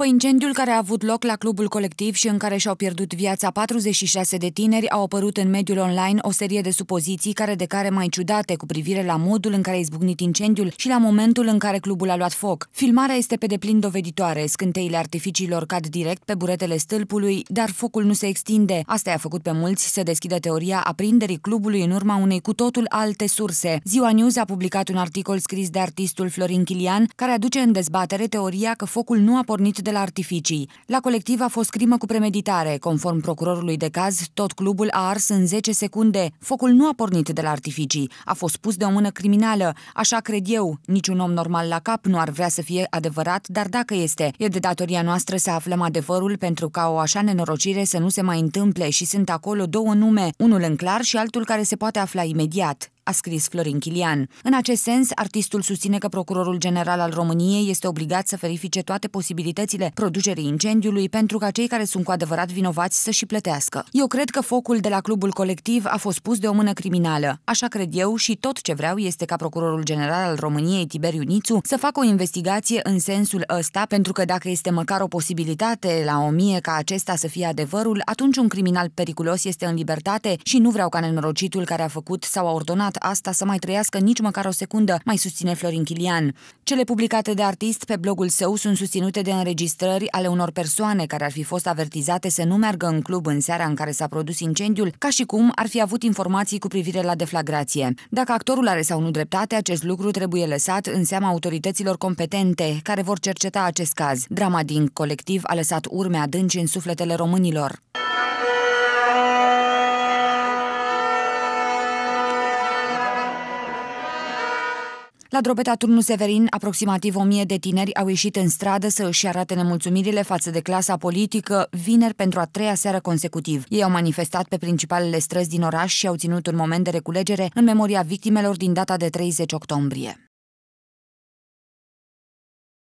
După incendiul care a avut loc la clubul colectiv și în care și-au pierdut viața 46 de tineri, au apărut în mediul online o serie de supoziții care de care mai ciudate cu privire la modul în care a izbucnit incendiul și la momentul în care clubul a luat foc. Filmarea este pe deplin doveditoare, scânteile artificiilor cad direct pe buretele stâlpului, dar focul nu se extinde. Asta i-a făcut pe mulți să deschidă teoria aprinderii clubului în urma unei cu totul alte surse. Ziua News a publicat un articol scris de artistul Florin Chilian, care aduce în dezbatere teoria că focul nu a pornit de de la artificii. La colectiv a fost crimă cu premeditare. Conform procurorului de caz, tot clubul a ars în 10 secunde. Focul nu a pornit de la artificii. A fost pus de o mână criminală. Așa cred eu. Niciun om normal la cap nu ar vrea să fie adevărat, dar dacă este, e de datoria noastră să aflăm adevărul pentru ca o așa nenorocire să nu se mai întâmple și sunt acolo două nume, unul în clar și altul care se poate afla imediat a scris Florin Chilian. În acest sens, artistul susține că Procurorul General al României este obligat să verifice toate posibilitățile producerii incendiului pentru ca cei care sunt cu adevărat vinovați să și plătească. Eu cred că focul de la Clubul Colectiv a fost pus de o mână criminală. Așa cred eu și tot ce vreau este ca Procurorul General al României, Tiberiu Nițu, să facă o investigație în sensul ăsta, pentru că dacă este măcar o posibilitate la o mie ca acesta să fie adevărul, atunci un criminal periculos este în libertate și nu vreau ca nenorocitul care a făcut sau a ordonat asta să mai trăiască nici măcar o secundă, mai susține Florin Chilian. Cele publicate de artist pe blogul său sunt susținute de înregistrări ale unor persoane care ar fi fost avertizate să nu meargă în club în seara în care s-a produs incendiul, ca și cum ar fi avut informații cu privire la deflagrație. Dacă actorul are sau nu dreptate, acest lucru trebuie lăsat în seama autorităților competente, care vor cerceta acest caz. Drama din colectiv a lăsat urme adânci în sufletele românilor. La drobeta Turnul Severin, aproximativ 1000 de tineri au ieșit în stradă să își arate nemulțumirile față de clasa politică vineri pentru a treia seară consecutiv. Ei au manifestat pe principalele străzi din oraș și au ținut un moment de reculegere în memoria victimelor din data de 30 octombrie.